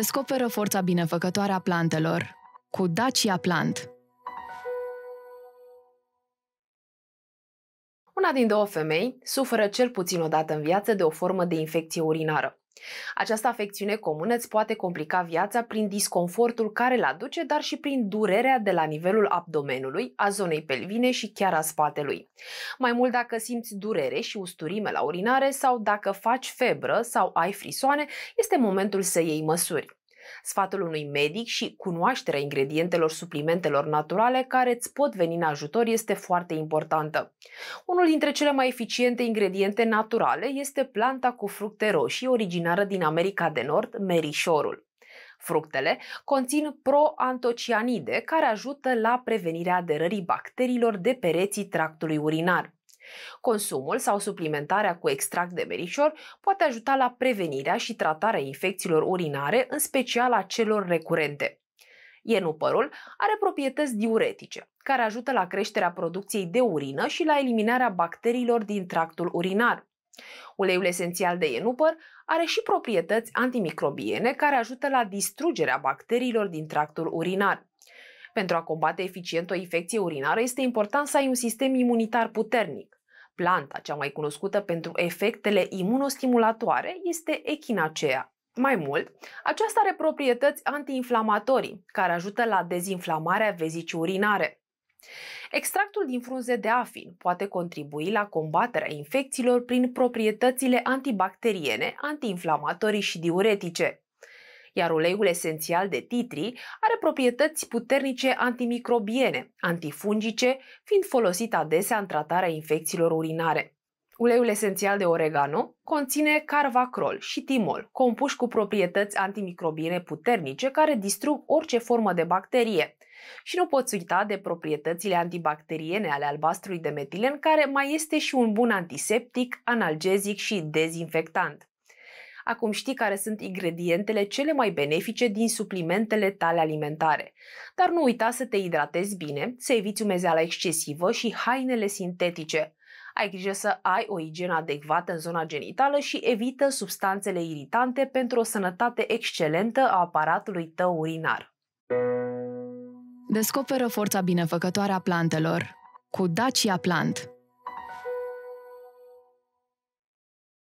Descoperă forța binefăcătoare a plantelor cu Dacia Plant. Una din două femei suferă cel puțin o dată în viață de o formă de infecție urinară. Această afecțiune comună îți poate complica viața prin disconfortul care îl aduce, dar și prin durerea de la nivelul abdomenului, a zonei pelvine și chiar a spatelui. Mai mult dacă simți durere și usturime la urinare sau dacă faci febră sau ai frisoane, este momentul să iei măsuri sfatul unui medic și cunoașterea ingredientelor suplimentelor naturale care îți pot veni în ajutor este foarte importantă. Unul dintre cele mai eficiente ingrediente naturale este planta cu fructe roșii originară din America de Nord, merișorul. Fructele conțin proantocianide care ajută la prevenirea aderării bacteriilor de pereții tractului urinar. Consumul sau suplimentarea cu extract de merișor poate ajuta la prevenirea și tratarea infecțiilor urinare, în special a celor recurente. Ienupărul are proprietăți diuretice, care ajută la creșterea producției de urină și la eliminarea bacteriilor din tractul urinar. Uleiul esențial de ienupăr are și proprietăți antimicrobiene care ajută la distrugerea bacteriilor din tractul urinar. Pentru a combate eficient o infecție urinară este important să ai un sistem imunitar puternic. Planta cea mai cunoscută pentru efectele imunostimulatoare este echinacea. Mai mult, aceasta are proprietăți antiinflamatorii, care ajută la dezinflamarea vezicii urinare. Extractul din frunze de afin poate contribui la combaterea infecțiilor prin proprietățile antibacteriene, antiinflamatorii și diuretice iar uleiul esențial de titri are proprietăți puternice antimicrobiene, antifungice, fiind folosit adesea în tratarea infecțiilor urinare. Uleiul esențial de oregano conține carvacrol și timol, compuși cu proprietăți antimicrobiene puternice care distrug orice formă de bacterie. Și nu poți uita de proprietățile antibacteriene ale albastrului de metilen, care mai este și un bun antiseptic, analgezic și dezinfectant. Acum știi care sunt ingredientele cele mai benefice din suplimentele tale alimentare. Dar nu uita să te hidratezi bine, să eviți umezeala excesivă și hainele sintetice. Ai grijă să ai o igienă adecvată în zona genitală și evită substanțele iritante pentru o sănătate excelentă a aparatului tău urinar. Descoperă forța binefăcătoare a plantelor cu Dacia Plant –